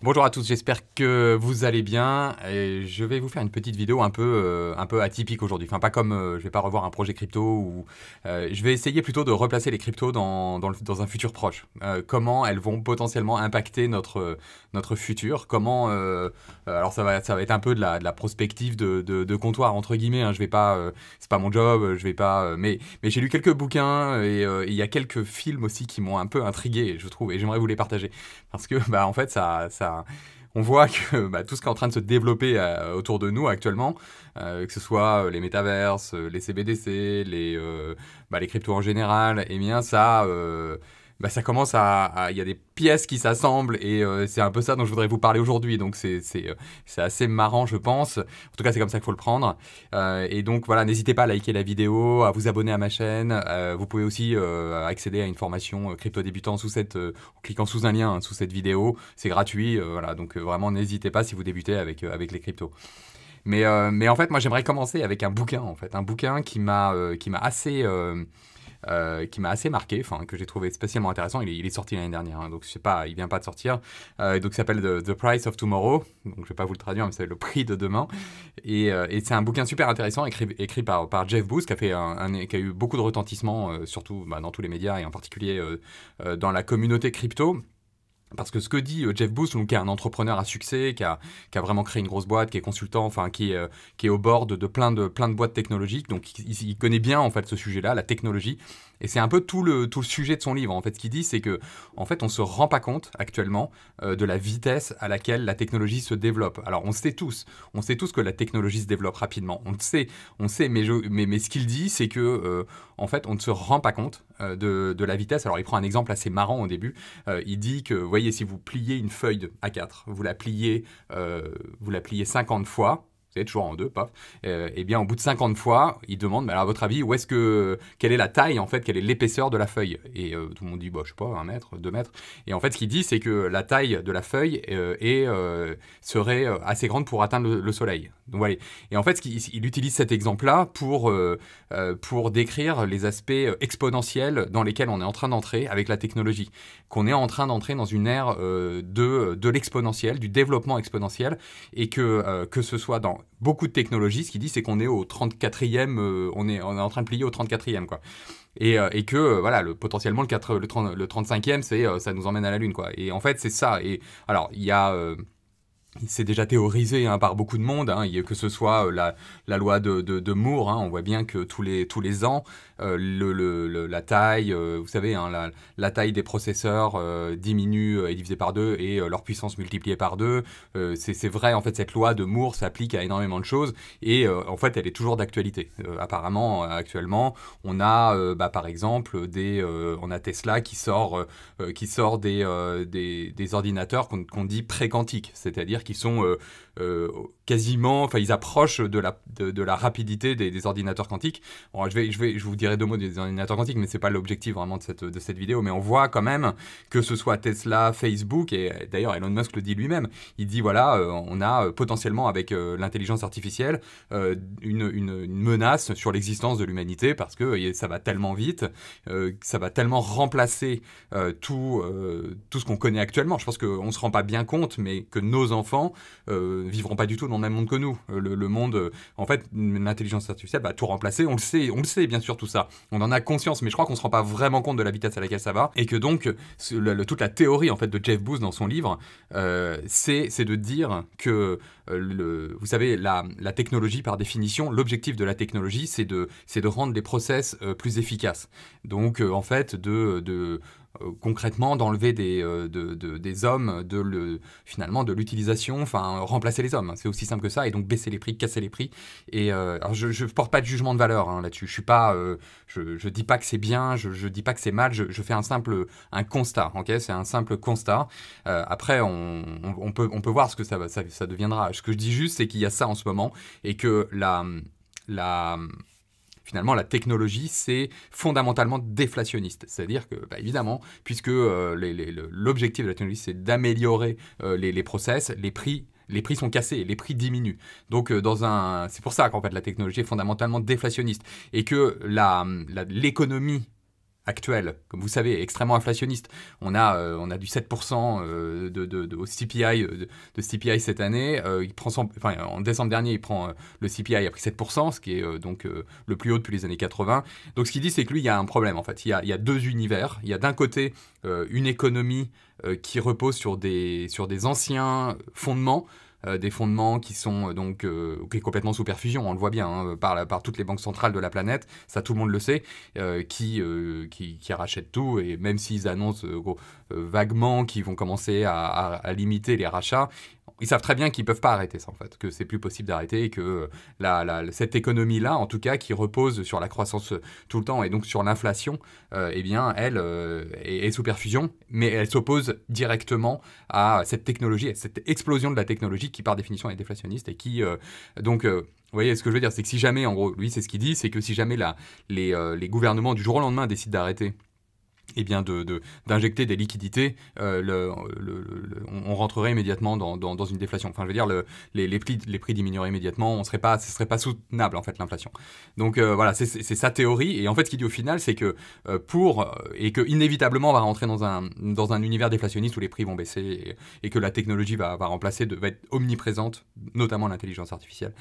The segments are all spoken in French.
Bonjour à tous, j'espère que vous allez bien. Et je vais vous faire une petite vidéo un peu, euh, un peu atypique aujourd'hui. Enfin, pas comme euh, je vais pas revoir un projet crypto ou euh, je vais essayer plutôt de replacer les cryptos dans, un futur proche. comment elles vont potentiellement impacter notre, notre futur Comment alors ça va, ça va être un peu de la, de prospective de, comptoir entre guillemets. Hein. Je vais pas, c'est pas mon job. Je vais pas. mais mais j'ai lu quelques bouquins et il y a quelques films aussi qui m'ont un peu intrigué, je trouve, et j'aimerais vous les partager parce que bah en fait ça, ça Hein. on voit que bah, tout ce qui est en train de se développer euh, autour de nous actuellement, euh, que ce soit euh, les métaverses, les CBDC, les, bah, les cryptos en général, eh bien ça, bah, ça commence à. Il y a des pièces qui s'assemblent et euh, c'est un peu ça dont je voudrais vous parler aujourd'hui. Donc euh, c'est assez marrant, je pense. En tout cas, c'est comme ça qu'il faut le prendre. Euh, et donc voilà, n'hésitez pas à liker la vidéo, à vous abonner à ma chaîne. vous pouvez aussi accéder à une formation crypto débutant sous cette, en cliquant sous un lien hein, sous cette vidéo. C'est gratuit. voilà, donc vraiment n'hésitez pas si vous débutez avec, avec les cryptos. Mais, mais en fait, moi j'aimerais commencer avec un bouquin en fait, un bouquin qui m'a qui m'a assez euh, qui m'a assez marqué, enfin que j'ai trouvé spécialement intéressant. Il est, sorti l'année dernière, hein, donc je sais pas, il vient pas de sortir. Euh, donc il s'appelle The, Price of Tomorrow, donc je vais pas vous le traduire, mais c'est le prix de demain. Et, euh, c'est un bouquin super intéressant écrit, écrit par, Jeff Booth qui a fait un, qui a eu beaucoup de retentissement, surtout bah, dans tous les médias et en particulier dans la communauté crypto. Parce que ce que dit euh, Jeff Booth, donc, qui est un entrepreneur à succès, qui a, vraiment créé une grosse boîte, qui est consultant, enfin qui est, euh, au bord de, plein de plein de boîtes technologiques, donc il, il connaît bien en fait ce sujet-là, la technologie, et c'est un peu tout le, tout le sujet de son livre. En fait, ce qu'il dit, c'est que, en fait, on se rend pas compte actuellement euh, de la vitesse à laquelle la technologie se développe. Alors, on sait tous, on sait tous que la technologie se développe rapidement. On le sait, on sait. Mais, ce qu'il dit, c'est que, euh, en fait, on ne se rend pas compte euh, de, de, la vitesse. Alors, il prend un exemple assez marrant au début. il dit que, vous voyez, si vous pliez une feuille de A4, vous la pliez, vous la pliez 50 fois, toujours en deux, paf. et euh, eh bien, au bout de 50 fois, il demande, Mais à votre avis, où est-ce que, quelle est la taille, en fait, quelle est l'épaisseur de la feuille Et euh, tout le monde dit, bah, je ne sais pas, un mètre, deux mètres. Et en fait, ce qu'il dit, c'est que la taille de la feuille euh, serait assez grande pour atteindre le, soleil. Donc, voilà. Et en fait, il, utilise cet exemple-là pour, pour décrire les aspects exponentiels dans lesquels on est en train d'entrer avec la technologie. Qu'on est en train d'entrer dans une ère de, de l'exponentiel, du développement exponentiel, et que, que ce soit dans beaucoup de technologies, ce qu'il dit, c'est qu'on est au 34e, euh, on, est, en train de plier au 34e, quoi. Et, euh, que, euh, voilà, le, potentiellement, le, le, le 35e, c'est, ça nous emmène à la Lune, quoi. Et en fait, c'est ça. Et alors, il y a c'est déjà théorisé hein, par beaucoup de monde, hein, que ce soit euh, la, loi de, Moore, hein, on voit bien que tous les, tous les ans, euh, le, la taille, euh, vous savez, la, taille des processeurs diminue et divisée par deux et leur puissance multipliée par deux. c'est vrai, en fait, cette loi de Moore s'applique à énormément de choses et en fait, elle est toujours d'actualité. apparemment, actuellement, on a bah, par exemple des, on a Tesla qui sort, qui sort des, des, ordinateurs qu'on dit pré-quantiques, c'est-à-dire qui sont euh, euh, quasiment, enfin ils approchent de la, de, la rapidité des, ordinateurs quantiques. je, vais, je, vais, je vous dirai deux mots des ordinateurs quantiques, mais ce n'est pas l'objectif vraiment de cette, de cette vidéo. Mais on voit quand même que ce soit Tesla, Facebook, et d'ailleurs Elon Musk le dit lui-même, il dit voilà, euh, on a euh, potentiellement avec l'intelligence artificielle une, menace sur l'existence de l'humanité parce que ça va tellement vite, ça va tellement remplacer tout, tout ce qu'on connaît actuellement. Je pense qu'on ne se rend pas bien compte, mais que nos enfants vivront pas du tout dans le même monde que nous. Euh, le, monde, euh, en fait, l'intelligence artificielle va tout remplacer. On le sait, on le sait bien sûr tout ça. On en a conscience, mais je crois qu'on se rend pas vraiment compte de la vitesse à laquelle ça va et que donc toute la théorie en fait de Jeff Booth dans son livre, euh, c'est de dire que vous savez la, la technologie par définition, l'objectif de la technologie, c'est de de rendre les process plus efficaces. Donc en fait de, de euh, concrètement d'enlever des, euh, des hommes de le, finalement de l'utilisation, enfin remplacer les hommes. C'est aussi simple que ça et donc baisser les prix, casser les prix. Et euh, je ne porte pas de jugement de valeur hein, là-dessus. Je suis pas, je, dis pas que c'est bien, je, je dis pas que c'est mal. Je, fais un simple un constat, ok C'est un simple constat. après, on, peut on peut voir ce que ça, ça, ça deviendra. Ce que je dis juste, c'est qu'il y a ça en ce moment et que la la finalement, la technologie, c'est fondamentalement déflationniste. C'est-à-dire que, bah, évidemment, puisque euh, l'objectif de la technologie, c'est d'améliorer euh, les, process, les prix les prix sont cassés, les prix diminuent. Donc euh, dans un, c'est pour ça qu'en fait la technologie est fondamentalement déflationniste et que l'économie actuel, comme vous savez, extrêmement inflationniste. On a, euh, on a du 7% euh, de, CPI, euh, cette année. il prend en décembre dernier, il prend le CPI a pris 7%, ce qui est donc le plus haut depuis les années 80. Donc ce qu'il dit, c'est que lui, il y a un problème en fait. Il y a, deux univers. Il y a d'un côté une économie qui repose sur des, sur des anciens fondements euh, des fondements qui sont euh, donc euh, complètement sous perfusion, on le voit bien, hein, par, par toutes les banques centrales de la planète, ça tout le monde le sait, qui, qui, rachètent tout, et même s'ils annoncent vaguement qu'ils vont commencer à, limiter les rachats, ils savent très bien qu'ils peuvent pas arrêter ça en fait, que c'est plus possible d'arrêter et que euh, cette économie là, en tout cas, qui repose sur la croissance euh, tout le temps et donc sur l'inflation, euh, eh bien, elle est, sous perfusion, mais elle s'oppose directement à cette technologie, à cette explosion de la technologie qui par définition est déflationniste et qui donc vous voyez ce que je veux dire, c'est que si jamais, en gros, lui c'est ce qu'il dit, c'est que si jamais les gouvernements du jour au lendemain décident d'arrêter eh bien d'injecter de, d'injecter des liquidités, euh, le, on, rentrerait immédiatement dans, dans, une déflation. Enfin, je veux dire, les, les, prix, les prix diminueraient immédiatement, on serait pas, ce ne serait pas soutenable, en fait, l'inflation. Donc euh, voilà, c'est sa théorie. Et en fait, ce qu'il dit au final, c'est que euh, pour, et que inévitablement, on va rentrer dans un, dans un univers déflationniste où les prix vont baisser et, que la technologie va, va remplacer, va être omniprésente, notamment l'intelligence artificielle.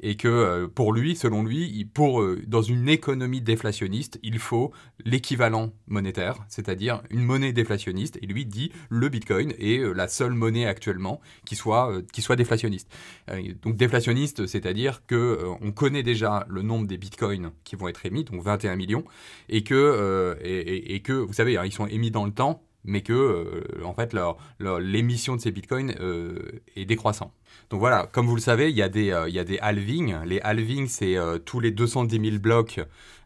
Et que pour lui, selon lui, pour, dans une économie déflationniste, il faut l'équivalent monétaire c'est-à-dire une monnaie déflationniste, et lui dit le Bitcoin est euh, la seule monnaie actuellement qui soit, euh, déflationniste. Euh, donc déflationniste, c'est-à-dire que on connaît déjà le nombre des Bitcoins qui vont être émis, donc 21 millions, et que, et, que vous savez, hein, ils sont émis dans le temps, mais que en fait l'émission de ces bitcoins est décroissante. Donc voilà, comme vous le savez, il y a des, euh, il des halvings. Les halvings, c'est euh, tous les 210 000 blocs.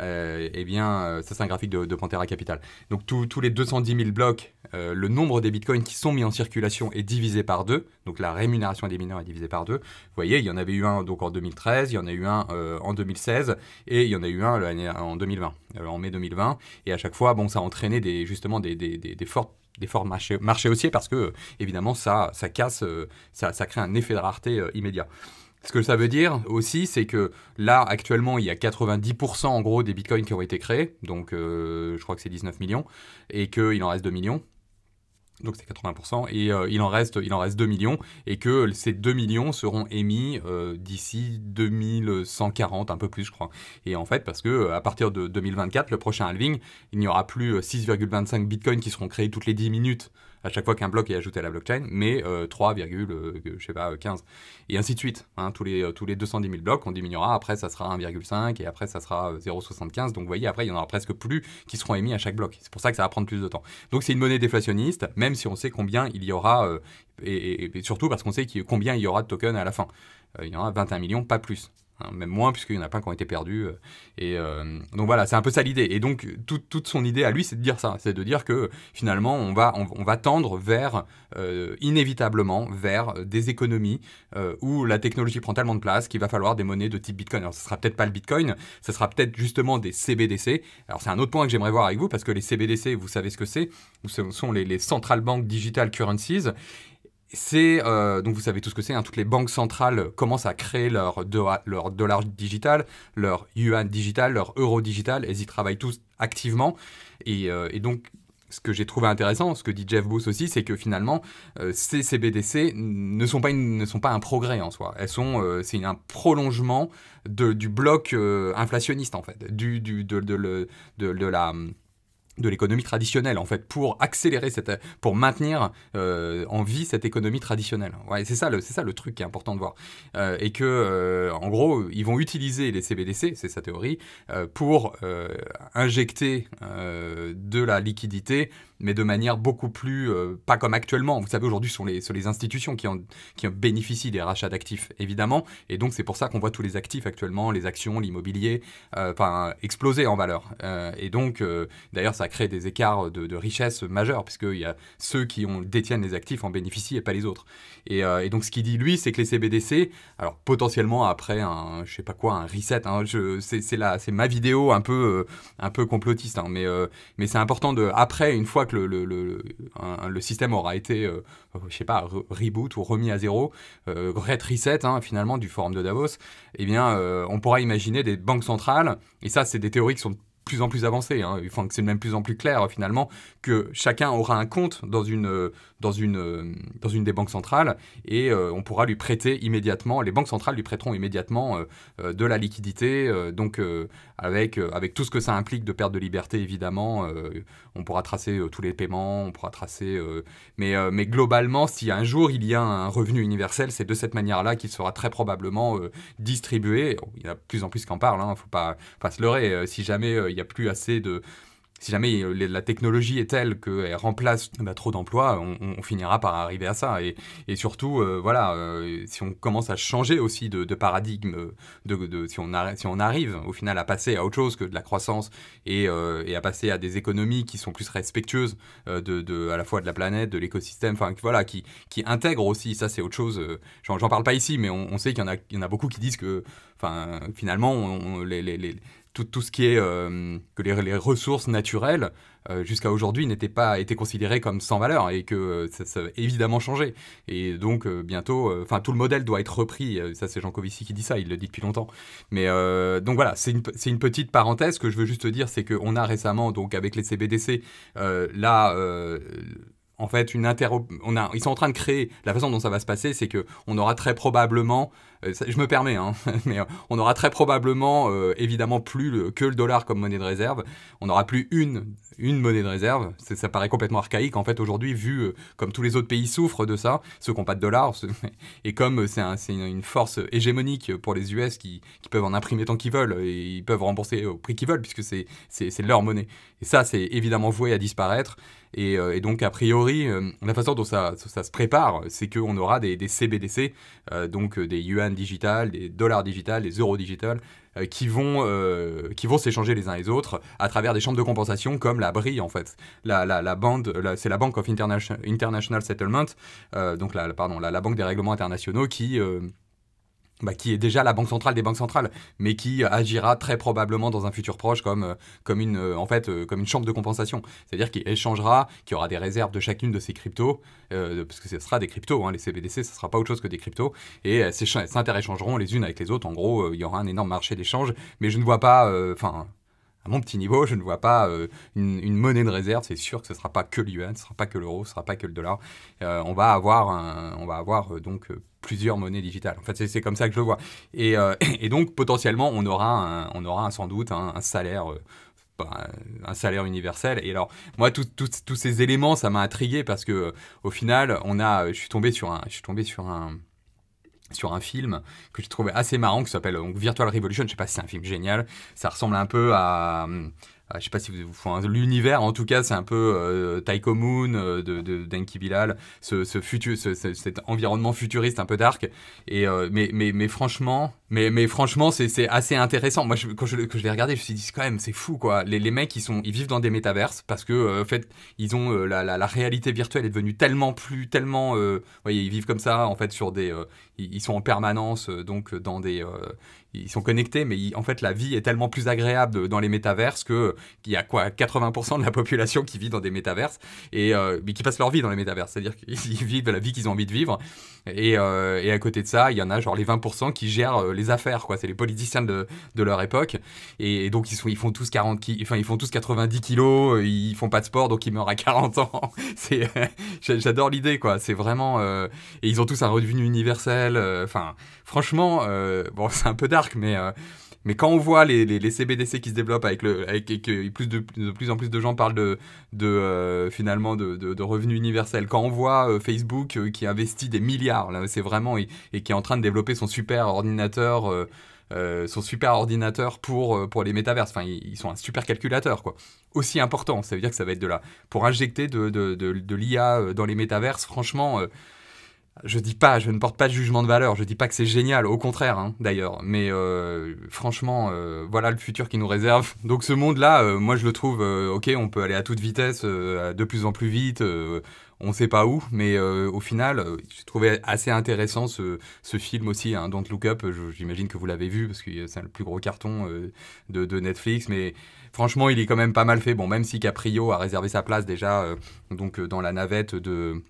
Euh, eh bien, ça, c'est un graphique de, Pantera Capital. Donc tous les 210 000 blocs, le nombre des bitcoins qui sont mis en circulation est divisé par deux. Donc la rémunération des mineurs est divisée par deux. Vous voyez, il y en avait eu un donc, en 2013, il y en a eu un en 2016 et il y en a eu un en 2020, en mai 2020. Et à chaque fois, bon, ça a entraîné des, justement des fortes des marché, marché haussier parce que, évidemment, ça, ça casse, euh, ça, crée un effet de rareté euh, immédiat. Ce que ça veut dire aussi, c'est que là, actuellement, il y a 90% en gros des bitcoins qui ont été créés, donc euh, je crois que c'est 19 millions, et qu'il en reste 2 millions donc c'est 80%, et euh, il, en reste, il en reste 2 millions, et que ces 2 millions seront émis euh, d'ici 2140, un peu plus je crois. Et en fait, parce que euh, à partir de 2024, le prochain halving, il n'y aura plus 6,25 bitcoins qui seront créés toutes les 10 minutes à chaque fois qu'un bloc est ajouté à la blockchain, mais 3, euh, euh, je sais pas, 15. Euh, et ainsi de suite. Hein, tous, les, tous les 210 000 blocs, on diminuera. Après, ça sera 1,5 et après, ça sera 0,75. Donc, vous voyez, après, il y en aura presque plus qui seront émis à chaque bloc. C'est pour ça que ça va prendre plus de temps. Donc, c'est une monnaie déflationniste, même si on sait combien il y aura, et, surtout parce qu'on sait combien il y aura de tokens à la fin. il y en aura 21 millions, pas plus. Hein, même moins, puisqu'il y en a pas qui ont été perdus. Euh, et euh, donc voilà, c'est un peu ça l'idée. Et donc, toute son idée à lui, c'est de dire ça. C'est de dire que finalement, on va, on, va tendre vers, euh, inévitablement, vers des économies où la technologie prend tellement de place qu'il va falloir des monnaies de type Bitcoin. Alors, ce sera peut-être pas le Bitcoin, ce sera peut-être justement des CBDC. Alors, c'est un autre point que j'aimerais voir avec vous, parce que les CBDC, vous savez ce que c'est, ce sont les, les central bank digital currencies c'est, euh, donc vous savez tout ce que c'est, hein, toutes les banques centrales commencent à créer leur, leur dollar digital, leur yuan digital, leur euro digital, elles y travaillent tous activement. Et, euh, donc, ce que j'ai trouvé intéressant, ce que dit Jeff Booth aussi, c'est que finalement, euh, ces CBDC ne sont, pas une, ne sont pas un progrès en soi. Elles sont, c'est un prolongement du bloc inflationniste en fait, du, du de, de, de la de l'économie traditionnelle en fait pour accélérer cette pour maintenir euh, en vie cette économie traditionnelle ouais, c'est ça le c'est ça le truc qui est important de voir euh, et que euh, en gros ils vont utiliser les CBDC c'est sa théorie pour injecter de la liquidité mais de manière beaucoup plus, euh, pas comme actuellement. Vous savez, aujourd'hui, ce sont les, sont les institutions qui ont qui bénéficient des rachats d'actifs, évidemment. Et donc, c'est pour ça qu'on voit tous les actifs actuellement, les actions, l'immobilier, euh, enfin, exploser en valeur. Euh, et donc, d'ailleurs, ça crée des écarts de, richesse majeurs, puisqu'il y a ceux qui ont, détiennent les actifs en bénéficient et pas les autres. Et, donc, ce qu'il dit, lui, c'est que les CBDC, alors potentiellement après un, je sais pas quoi, un reset, hein, c'est ma vidéo un peu, un peu complotiste, hein, mais, mais c'est important de, après, une fois que le, système aura été, euh, je sais pas, reboot ou remis à zéro, euh, reset hein, finalement du forum de Davos, eh bien, euh, on pourra imaginer des banques centrales, et ça, c'est des théories qui sont de plus en plus avancées, hein, enfin, c'est même plus en plus clair finalement, que chacun aura un compte dans une, euh, dans une, euh, dans une des banques centrales et euh, on pourra lui prêter immédiatement, les banques centrales lui prêteront immédiatement euh, de la liquidité, donc avec, avec tout ce que ça implique de perte de liberté évidemment, on pourra tracer tous les paiements, on pourra tracer, mais, mais globalement si un jour il y a un revenu universel, c'est de cette manière-là qu'il sera très probablement distribué, il y en a de plus en plus qui en parlent, il hein, ne faut pas, pas, se leurrer, si jamais il n'y a plus assez de si jamais euh, la technologie est telle qu'elle remplace bah, trop d'emplois, on, finira par arriver à ça. Et, surtout, euh, voilà, euh, si on commence à changer aussi de, paradigme, de, de, si, on si, on arrive au final à passer à autre chose que de la croissance et, à passer à des économies qui sont plus respectueuses de, à la fois de la planète, de l'écosystème, voilà, qui, qui intègrent aussi, ça c'est autre chose, j'en parle pas ici, mais on, sait qu'il y, en a beaucoup qui disent que enfin, finalement, on, les, les, tout, ce qui est euh, que les, ressources naturelles euh, jusqu'à aujourd'hui n'étaient pas été considérées comme sans valeur et que euh, ça, a évidemment changé et donc bientôt enfin tout le modèle doit être repris ça c'est Jean Covici qui dit ça il le dit depuis longtemps mais donc voilà c'est une, une, petite parenthèse que je veux juste dire c'est qu'on a récemment donc avec les CBDC là en fait une on a, ils sont en train de créer la façon dont ça va se passer c'est que on aura très probablement euh, je me permets hein, mais euh, on aura très probablement euh, évidemment plus que le dollar comme monnaie de réserve on n'aura plus une une monnaie de réserve ça paraît complètement archaïque en fait aujourd'hui vu comme tous les autres pays souffrent de ça ceux qui n'ont pas de dollars et comme c'est une force hégémonique pour les US qui, qui peuvent en imprimer tant qu'ils veulent et ils peuvent rembourser au prix qu'ils veulent puisque c'est leur monnaie et ça c'est évidemment voué à disparaître euh, et, donc, a priori, euh, la façon dont ça, se prépare, c'est qu'on aura des, CBDC, euh, donc des yuan digital, des dollars digital, des euros digital, qui vont, vont s'échanger les uns les autres à travers des chambres de compensation comme la BRI en fait. La, bande, c'est la Bank of International, Settlement, donc la, pardon, la, Banque des règlements internationaux qui... Bah, qui est déjà la banque centrale des banques centrales, mais qui euh, agira très probablement dans un futur proche comme, euh, comme, une, euh, en fait, comme une chambre de compensation. C'est-à-dire qu'il échangera, qui aura des réserves de chacune de ces cryptos, parce que ce sera des cryptos, hein, les CBDC, ce ne sera pas autre chose que des cryptos, et elles s'interéchangeront les unes avec les autres. En gros, il y aura un énorme marché d'échange, mais je ne vois pas... enfin. à mon petit niveau, je ne vois pas une, monnaie de réserve. C'est sûr que ce ne sera pas que l'U.N., ce ne sera pas que l'euro, ce ne sera pas que le dollar. on va avoir, on va avoir donc plusieurs monnaies digitales. En fait, c'est comme ça que je le vois. Et, euh, donc, potentiellement, on aura, on aura sans doute hein, un, salaire. Euh, un salaire universel. Et alors, moi, tous ces éléments, ça m'a intrigué parce que, euh, au final, on a, je suis tombé sur un, je suis tombé sur un, sur un film que je trouvais assez marrant qui s'appelle Virtual Revolution. Je sais pas si c'est un film génial. Ça ressemble un peu à, hum, euh, je sais pas si vous, l'univers en tout cas c'est un peu euh, Taiko Moon euh, de, Denki Bilal ce, futur, cet environnement futuriste un peu dark et mais, mais, mais franchement mais, mais franchement c'est assez intéressant moi quand je, l'ai regardé je me suis dit quand même c'est fou quoi les, mecs ils sont ils vivent dans des métaverses parce que en fait ils ont la, réalité virtuelle est devenue tellement plus tellement voyez ils vivent comme ça en fait sur des ils, sont en permanence donc dans des ils sont connectés mais en fait la vie est tellement plus agréable dans les métaverses que qu'il y a quoi 80% de la population qui vit dans des métaverses et euh, mais qui passent leur vie dans les métaverses, c'est-à-dire qu'ils vivent la vie qu'ils ont envie de vivre. Euh, et, à côté de ça, il y en a genre les 20% qui gèrent euh, les affaires, quoi. C'est les politiciens de, leur époque. Et, donc ils, sont, ils font tous 40, enfin ils font tous 90 kilos, ils font pas de sport, donc ils meurent à 40 ans. j'adore l'idée, quoi. C'est vraiment et ils ont tous un revenu universel. Enfin, franchement, bon, c'est un peu dark, mais mais quand on voit les, les, CBDC qui se développent avec le, avec, et que plus de, de, plus en plus de gens parlent de, de euh, finalement de, de, revenus universels, quand on voit euh, Facebook euh, qui investit des milliards, là c'est vraiment et, qui est en train de développer son super ordinateur. Euh, son super ordinateur pour, pour les métaverses. Enfin, ils, sont un super calculateur, quoi. Aussi important, ça veut dire que ça va être de la... Pour injecter de, de, de, de l'IA dans les métaverses, franchement, je dis pas, je ne porte pas de jugement de valeur, je dis pas que c'est génial, au contraire hein, d'ailleurs, mais euh, franchement, euh, voilà le futur qui nous réserve. Donc ce monde-là, euh, moi je le trouve, ok, on peut aller à toute vitesse, de plus en plus vite, on ne sait pas où, mais au final, je trouvé assez intéressant ce, film aussi, hein, Don't Look Up, j'imagine que vous l'avez vu, parce que c'est le plus gros carton de, de, Netflix, mais franchement, il est quand même pas mal fait, bon, même si Caprio a réservé sa place déjà, donc dans la navette de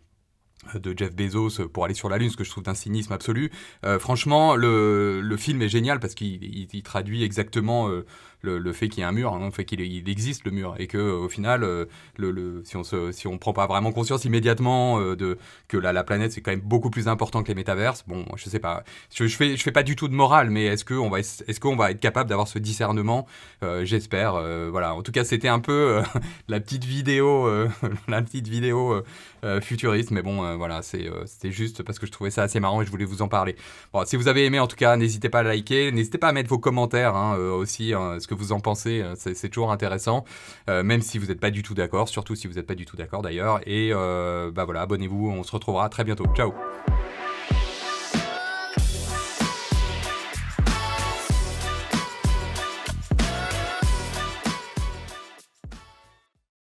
de Jeff Bezos pour aller sur la Lune, ce que je trouve d'un cynisme absolu. Euh, franchement, le, le, film est génial parce qu'il traduit exactement euh, le, fait qu'il y ait un mur, on hein, le fait qu'il existe le mur, et que au final, euh, le, si on se, si on prend pas vraiment conscience immédiatement euh, de que la, planète c'est quand même beaucoup plus important que les métaverses, bon, je sais pas, je, je fais, je fais pas du tout de morale, mais est-ce qu'on va, est-ce qu'on va être capable d'avoir ce discernement euh, J'espère. voilà. En tout cas, c'était un peu la petite vidéo, la petite vidéo futuriste, mais bon, voilà, c'est, c'était juste parce que je trouvais ça assez marrant et je voulais vous en parler. Bon, si vous avez aimé, en tout cas, n'hésitez pas à liker, n'hésitez pas à mettre vos commentaires hein, aussi, hein, ce que vous en pensez. Euh, c'est toujours intéressant, euh, même si vous n'êtes pas du tout d'accord, surtout si vous n'êtes pas du tout d'accord d'ailleurs. Et euh, bah voilà, abonnez-vous, on se retrouvera très bientôt. Ciao